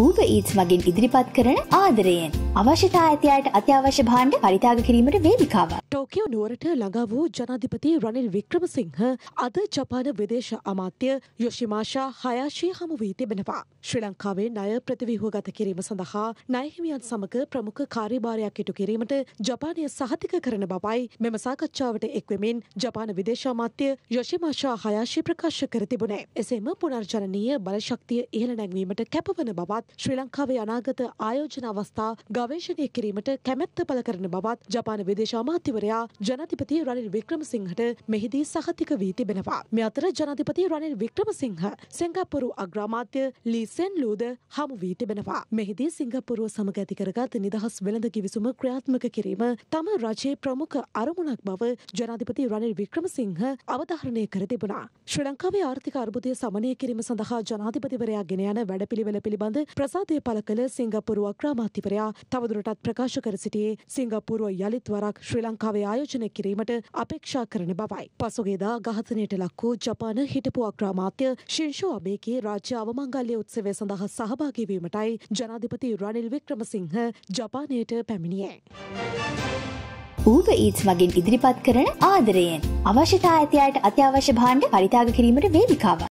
ඌබ ඊත්ස් මගින් ඉදිරිපත් කරන ආදරයෙන් අවශ්‍යතාඇතියට අත්‍යවශ්‍ය භාණ්ඩ පරිතාග කිරීමට වේදිකාව. ටෝකියෝ නුවරට ළඟා වූ ජනාධිපති රනිල් වික්‍රමසිංහ අද ජපාන විදේශ අමාත්‍ය යොෂිමාෂා හයාශී හමුවී තිබෙනවා. ශ්‍රී ලංකාවේ ණය ප්‍රතිවිහෝගත කිරීම සඳහා නයහිමියන් සමග ප්‍රමුඛ කාරිභාරයක් ඉටු කිරීමට ජපානය සහතික කරන බවයි මෙම සාකච්ඡාවට එක්වමින් ජපාන විදේශාමාත්‍ය යොෂිමාෂා හයාශී ප්‍රකාශ කර තිබුණේ. එසේම පුනර්ජනීය බලශක්තිය ඉහළ නැංවීමට කැපවන බවත් බවත් ශ්‍රී ලංකාවේ අනාගත ආයෝජන අවස්ථා ගවේෂණය කිරීමට කැමැත්ත පළ කරන බවත් ජපාන විදේශ අමාත්‍යවරයා ජනාධිපති රනිල් වික්‍රමසිංහට මෙහිදී සහතික වී තිබෙනවා. මේ අතර ජනාධිපති රනිල් වික්‍රමසිංහ සිංගප්පූරු අග්‍රාමාත්‍ය ලී සෙන් ලූද හමු වී තිබෙනවා. මෙහිදී සිංගප්පූරුව සමග ඇති කරගත් නිදහස් වෙළඳ කිවිසුම ක්‍රියාත්මක කිරීම තම රජයේ ප්‍රමුඛ අරමුණක් බව ජනාධිපති රනිල් වික්‍රමසිංහ අවධාරණය කර තිබුණා. ශ්‍රී ලංකාවේ ආර්ථික අර්බුදය සමනය කිරීම සඳහා ජනාධිපතිවරයා ගෙන යන වැඩපිළිවෙල පිළිබඳ ප්‍රසාදය පළ කළ සිංගප්පුරුව අග්‍රාමාත්‍යවරයා තවදුරටත් ප්‍රකාශ කර සිටියේ සිංගප්පුරුව යළිත් වරක් ශ්‍රී ලංකාවේ ආයෝජනය කිරීමට අපේක්ෂා කරන බවයි. පසුගේදා ඝාතනයට ලක් වූ ජපාන හිටපු අග්‍රාමාත්‍ය ශින්ෂෝ අබේගේ රාජ්‍ය අවමංගල්‍ය උත්සවය සඳහා සහභාගී වීමටයි ජනාධිපති රනිල් වික්‍රමසිංහ ජපානයට පැමිණියේ. ඌබ ඊට්ස් මගින් ඉදිරිපත් කරන ආදරයෙන් අවශ්‍යතා ඇති අයට අත්‍යවශ්‍ය භාණ්ඩ පරිත්‍යාග කිරීමට වේදිකාවක්